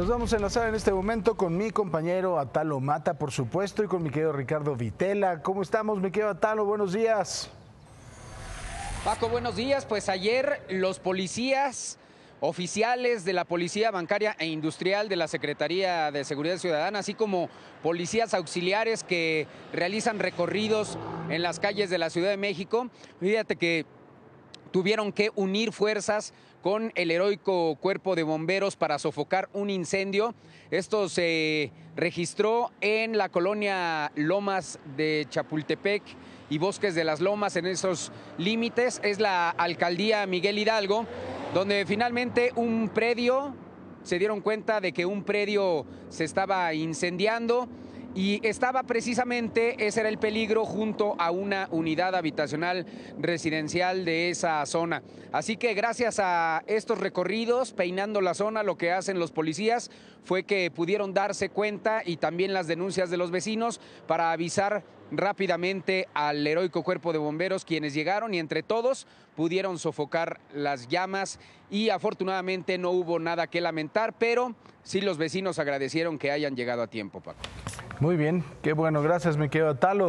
Nos vamos a enlazar en este momento con mi compañero Atalo Mata, por supuesto, y con mi querido Ricardo Vitela. ¿Cómo estamos, mi querido Atalo? Buenos días. Paco, buenos días. Pues ayer los policías oficiales de la Policía Bancaria e Industrial de la Secretaría de Seguridad Ciudadana, así como policías auxiliares que realizan recorridos en las calles de la Ciudad de México. Fíjate que tuvieron que unir fuerzas con el heroico cuerpo de bomberos para sofocar un incendio. Esto se registró en la colonia Lomas de Chapultepec y Bosques de las Lomas en esos límites. Es la alcaldía Miguel Hidalgo, donde finalmente un predio, se dieron cuenta de que un predio se estaba incendiando y estaba precisamente, ese era el peligro, junto a una unidad habitacional residencial de esa zona. Así que gracias a estos recorridos, peinando la zona, lo que hacen los policías fue que pudieron darse cuenta y también las denuncias de los vecinos para avisar rápidamente al heroico cuerpo de bomberos quienes llegaron y entre todos pudieron sofocar las llamas y afortunadamente no hubo nada que lamentar, pero sí los vecinos agradecieron que hayan llegado a tiempo, muy bien, qué bueno, gracias Me quedo Talo.